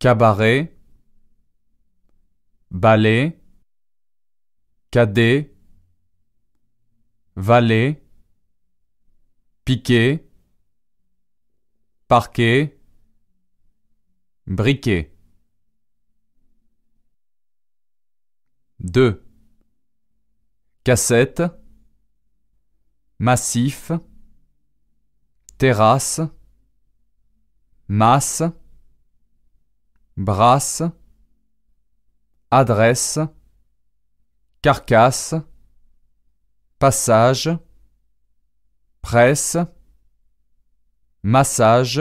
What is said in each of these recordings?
cabaret, ballet, cadet, valet, piquet, parquet, briquet. 2. Cassette, massif, terrasse, masse, brasse, adresse, carcasse, passage, presse, massage,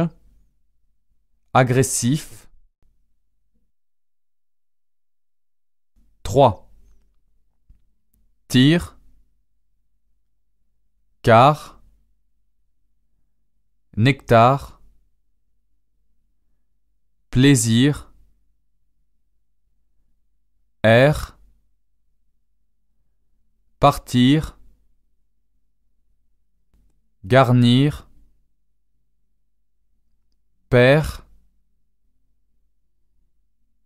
agressif. 3. Tir, car, nectar, plaisir, R partir garnir père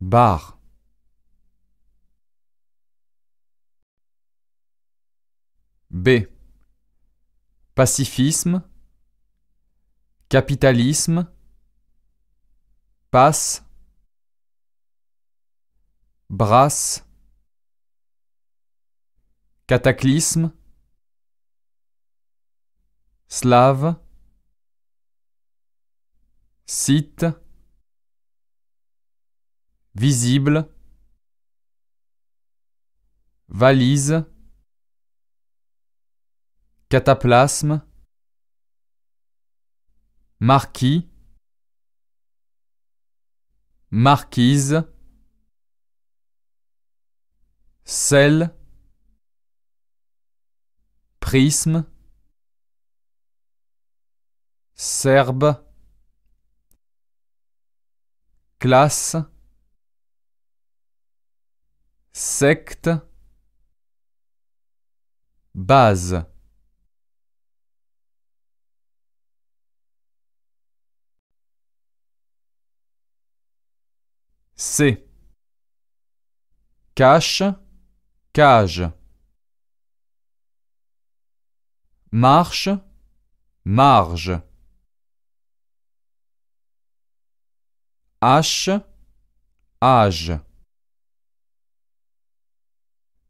bar B pacifisme capitalisme passe Brasse, Cataclysme, Slave, Site, Visible, Valise, Cataplasme, Marquis, Marquise, sel, prisme, serbe, classe, secte, base. C. Cache cage marche marge H. âge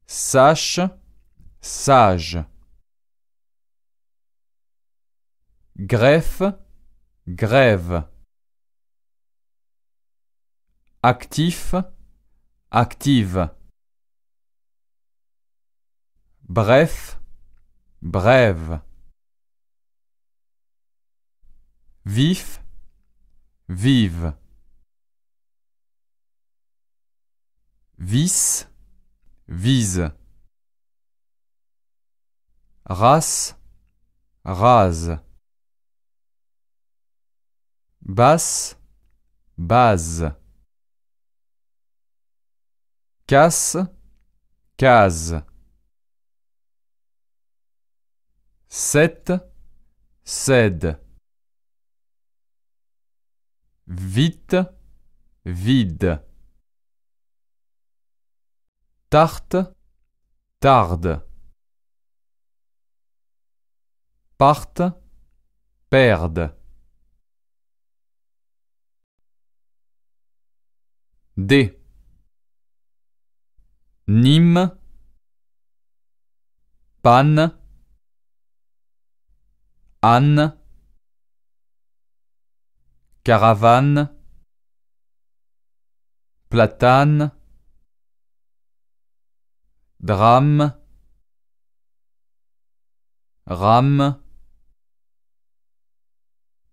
sache sage greffe grève actif active Bref, brève. Vif, vive. vise, vise. Rasse, rase. Basse, base. Casse, case. 7 cède vite vide tarte tarde parte perde D Nîmes panne Anne Caravane Platane Drame Rame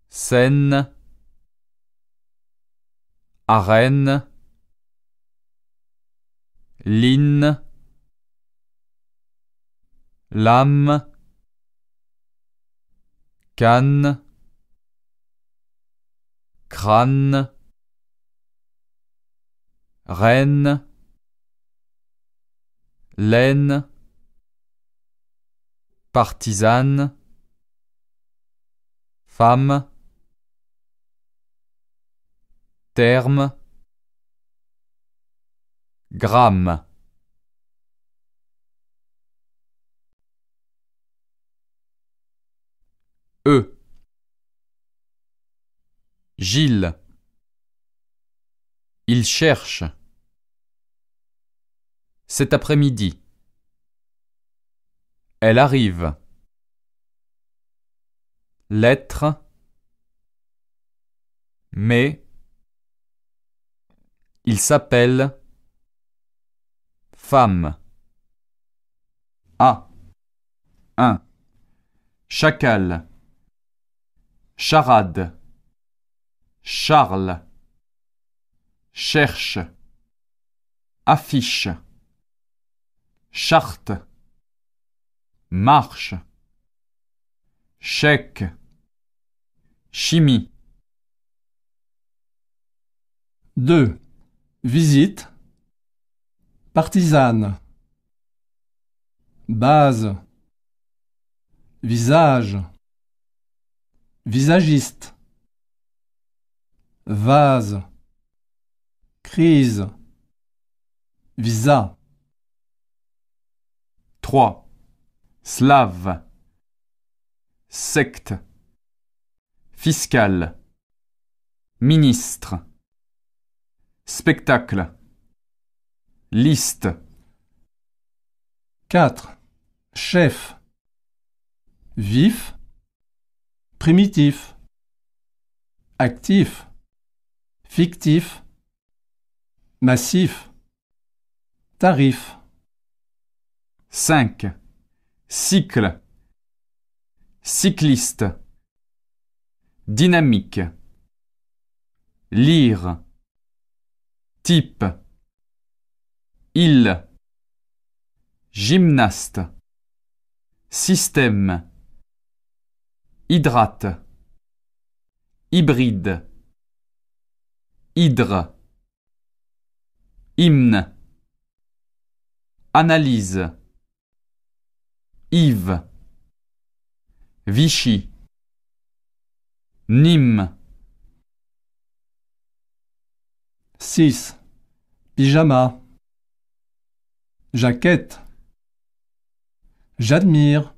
scène, Arène Line Lame canne crâne reine laine partisane femme terme gramme E. Gilles. Il cherche. Cet après-midi. Elle arrive. Lettre. Mais. Il s'appelle. Femme. A. un, Chacal. Charade. Charles. Cherche. Affiche. Charte. Marche. Chèque. Chimie. 2. Visite. Partisane. Base. Visage visagiste, vase, crise, visa. 3. Slave, secte, fiscal, ministre, spectacle, liste. 4. Chef, vif, primitif, actif, fictif, massif, tarif. 5. Cycle, cycliste, dynamique, lire, type, il, gymnaste, système. Hydrate. Hybride. Hydre. Hymne. Analyse. Yves. Vichy. Nîmes. 6. Pyjama. Jaquette. J'admire.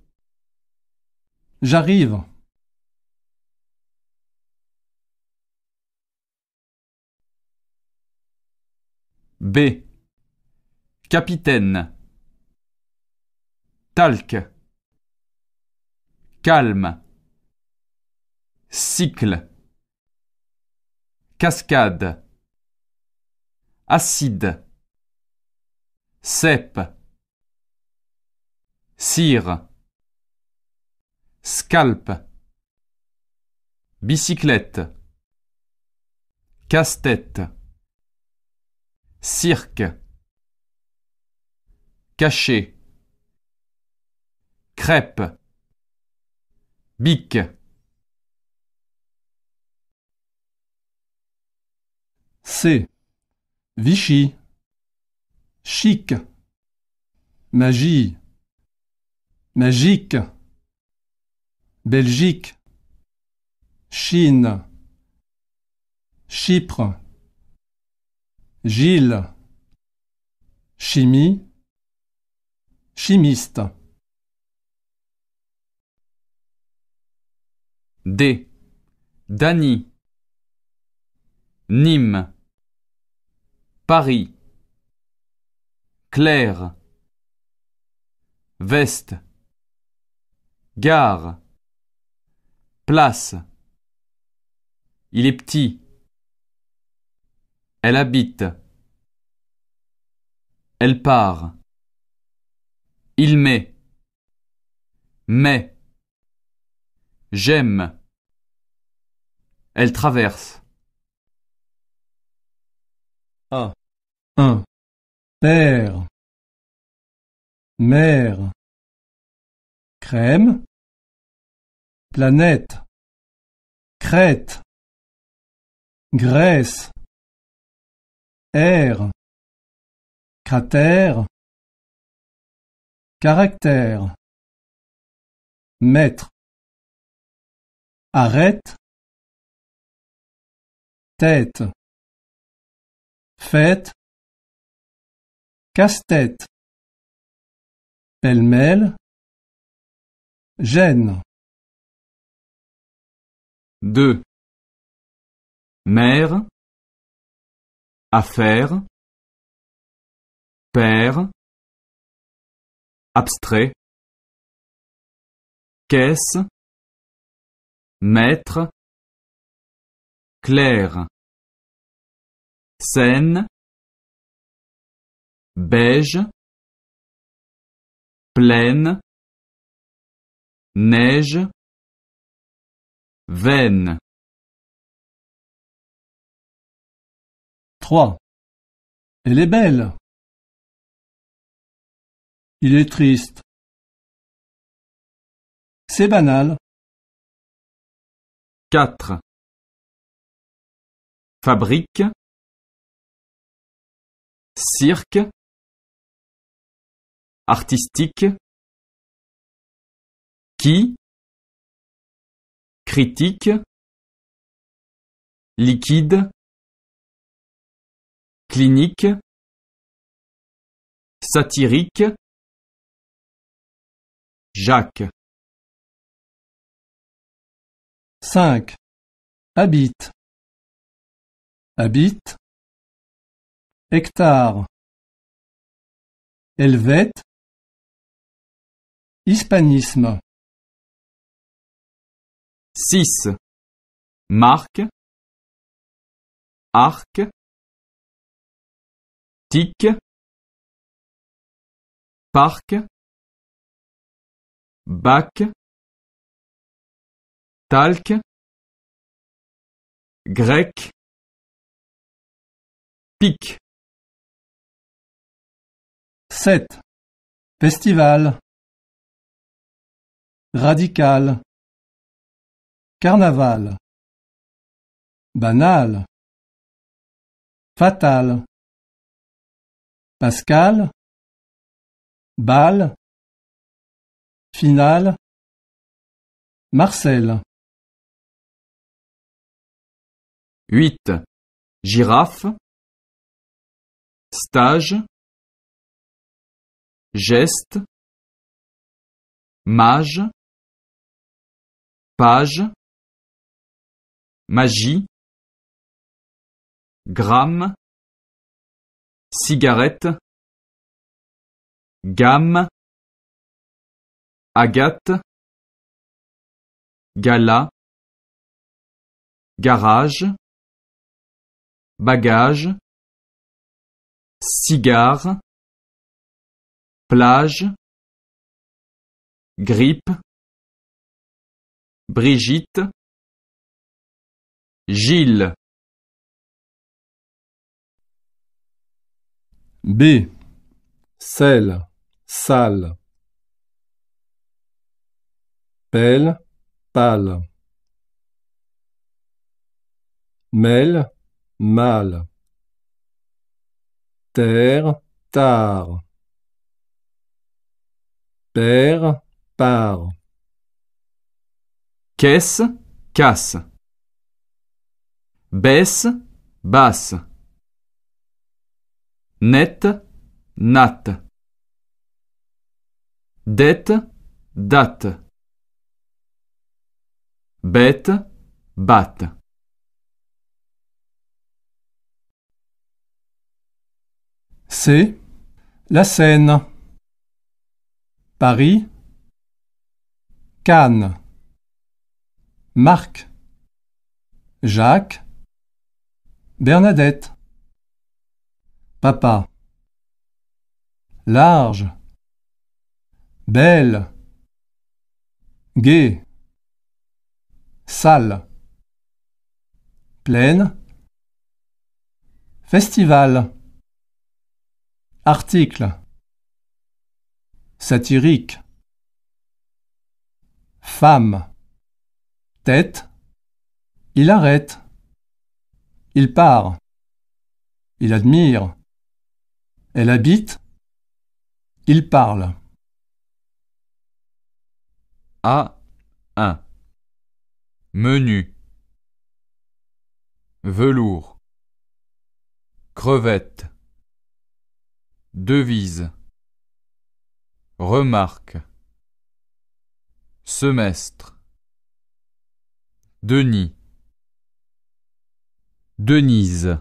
J'arrive. B. Capitaine. Talc. Calme. Cycle. Cascade. Acide. Cep Cire. Scalp. Bicyclette. Casse-tête cirque, Caché crêpe, bic, C. Vichy, chic, magie, magique, Belgique, Chine, Chypre. Gilles Chimie Chimiste D Dany Nîmes Paris Claire Veste Gare Place Il est petit elle habite. Elle part. Il met. Mais. J'aime. Elle traverse. Un. Père. Mère. Crème. Planète. Crête. Grèce air cratère caractère maître arrête tête fête casse-tête pêle-mêle gêne 2 mère affaire père abstrait caisse maître clair scène beige pleine, neige veine Elle est belle. Il est triste. C'est banal. 4. Fabrique Cirque Artistique Qui Critique Liquide clinique satirique Jacques 5. Habite Habite Hectare Helvète Hispanisme 6. Marque Arc Tic. Parc. Bac. Talc. Grec. Pic. 7. Festival. Radical. Carnaval. Banal. Fatal pascal balle, finale marcel huit girafe stage geste mage page magie gramme cigarette gamme agate gala garage bagage cigare plage grippe Brigitte Gilles B. Sel, sale. Pelle, pâle. Mêle, mâle. Terre, tard. Père, part. Caisse, casse. Baisse, basse net, natte, Dette, date. Bête, batte. C'est la Seine. Paris, Cannes. Marc, Jacques, Bernadette. Papa. Large. Belle. Gai. sale, Pleine. Festival. Article. Satirique. Femme. Tête. Il arrête. Il part. Il admire. Elle habite. Il parle. a un Menu Velours Crevette Devise Remarque Semestre Denis Denise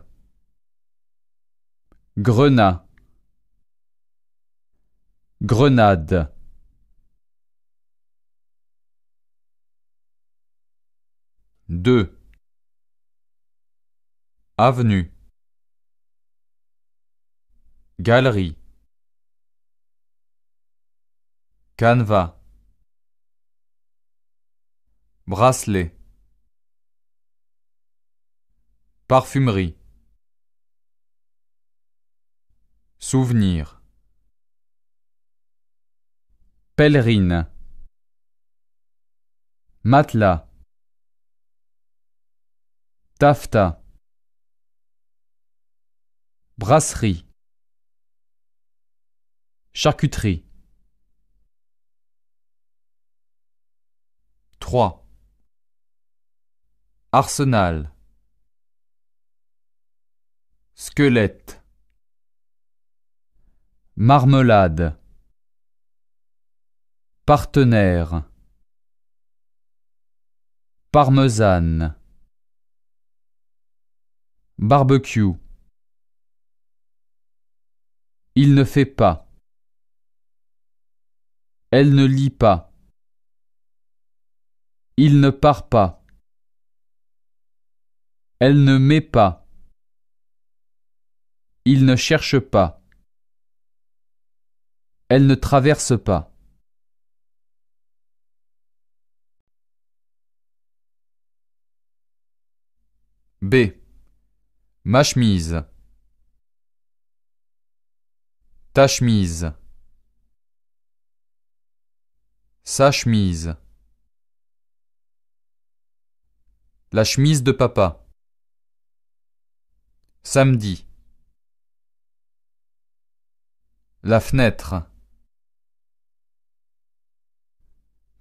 Grenat Grenade deux Avenue Galerie Canevas Bracelet Parfumerie Souvenir Pèlerine. Matelas. Taffeta. Brasserie. Charcuterie. 3. Arsenal. Squelette. Marmelade. Partenaire Parmesan Barbecue Il ne fait pas Elle ne lit pas Il ne part pas Elle ne met pas Il ne cherche pas Elle ne traverse pas B. Ma chemise. Ta chemise. Sa chemise. La chemise de papa. Samedi. La fenêtre.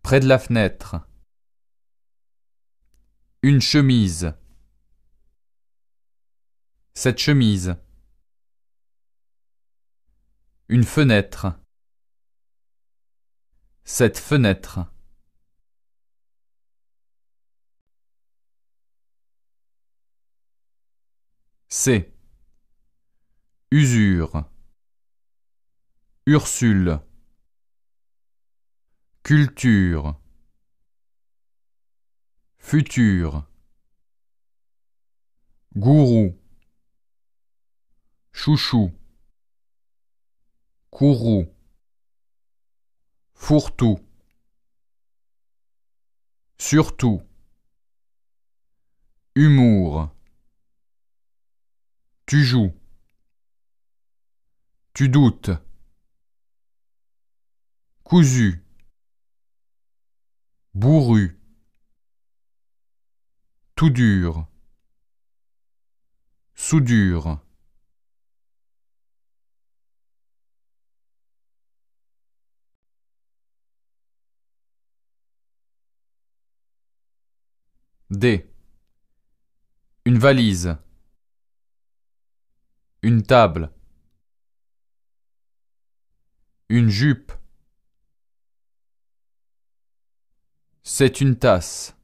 Près de la fenêtre. Une chemise. Cette chemise. Une fenêtre. Cette fenêtre. C. Usure. Ursule. Culture. Futur. Gourou. Chouchou. courroux, Fourre-tout. Surtout. Humour. Tu joues. Tu doutes. Cousu. Bourru. Tout dur. Soudure. D. Une valise. Une table. Une jupe. C'est une tasse.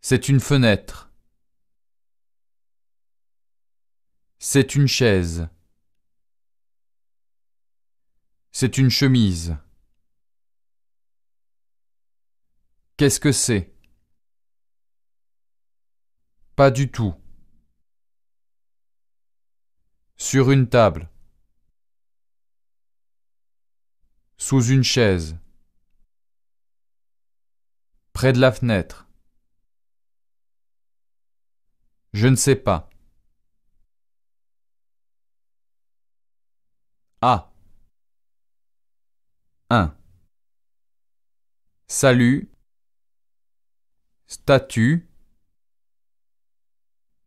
C'est une fenêtre. C'est une chaise. C'est une chemise. Qu'est-ce que c'est Pas du tout. Sur une table. Sous une chaise. Près de la fenêtre. Je ne sais pas. Ah. 1. Salut, statue,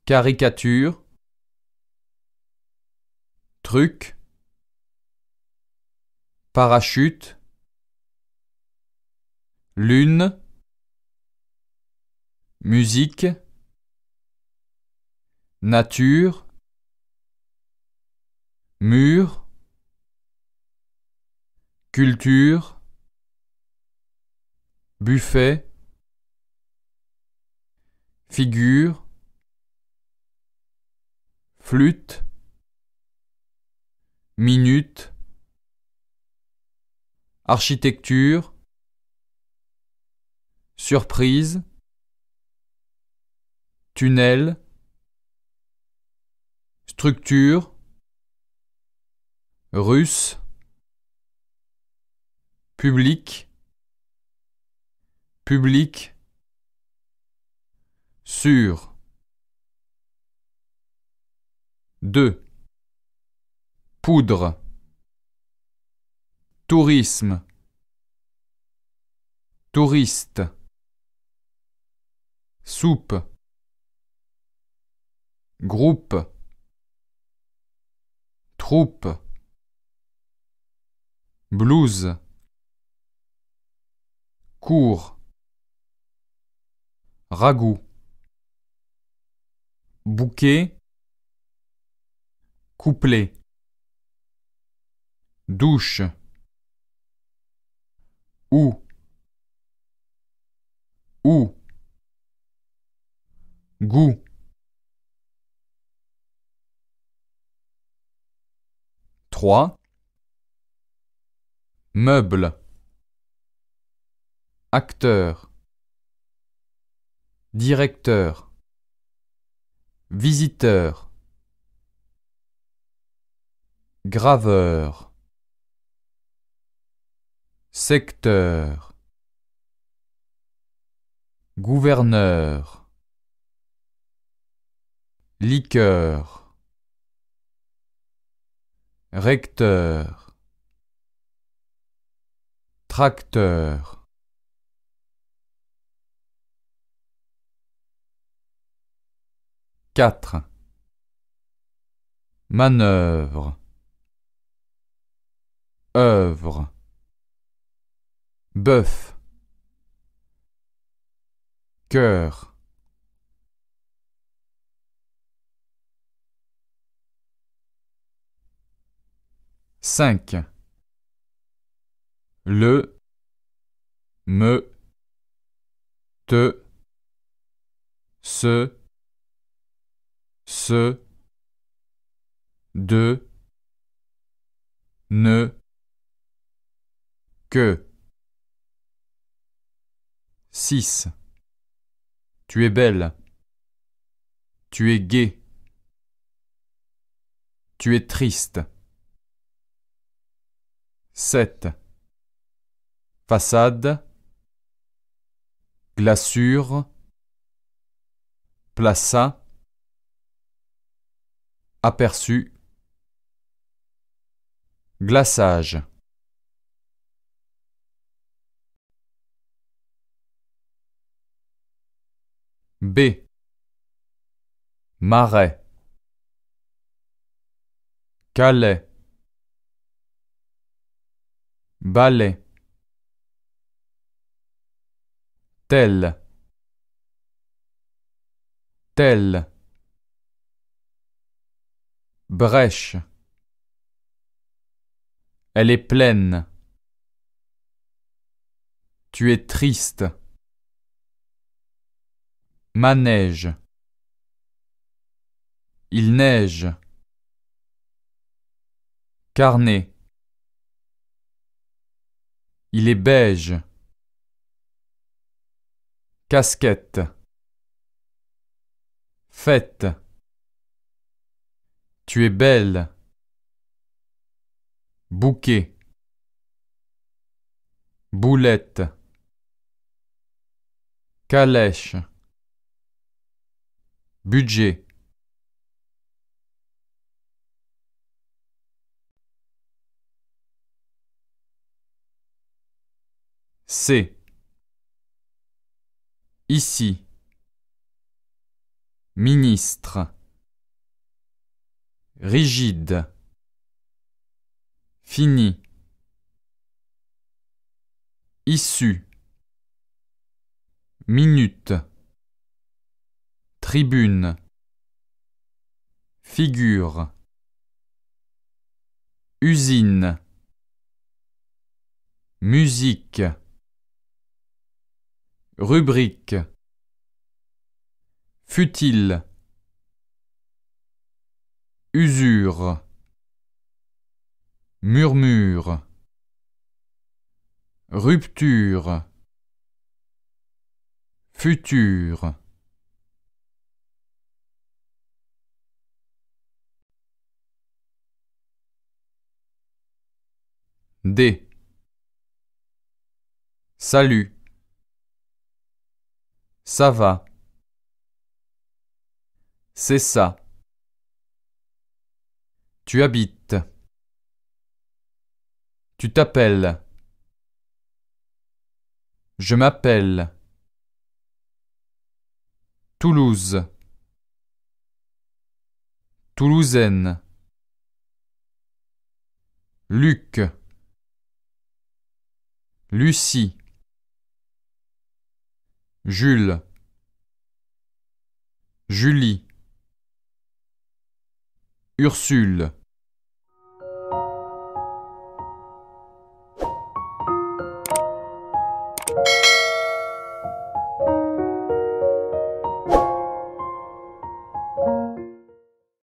caricature, truc, parachute, lune, musique, nature, mur, culture, buffet, figure, flûte, minute, architecture, surprise, tunnel, structure, russe, public, public, sur 2 poudre tourisme touriste soupe groupe troupe blouse cours ragoût bouquet couplet douche ou ou goût trois meuble acteur directeur Visiteur Graveur Secteur Gouverneur Liqueur Recteur Tracteur 4. Manœuvre. Œuvre. Bœuf. Cœur. 5 Le. Me. Te. Ce ce, de, ne, que. 6. Tu es belle. Tu es gai Tu es triste. 7. Façade. Glaçure. Plaça aperçu glaçage B marais calais balai tel tel Brèche. Elle est pleine. Tu es triste. Manège. Il neige. Carnet. Il est beige. Casquette. Fête. Tu es belle. Bouquet. Boulette. Calèche. Budget. C. Ici. Ministre rigide fini issue minute tribune figure usine musique rubrique futile Usure. Murmure. Rupture. Futur. D. Salut. Ça va. C'est ça. Tu habites. Tu t'appelles. Je m'appelle. Toulouse. Toulousaine. Luc. Lucie. Jules. Julie. Ursule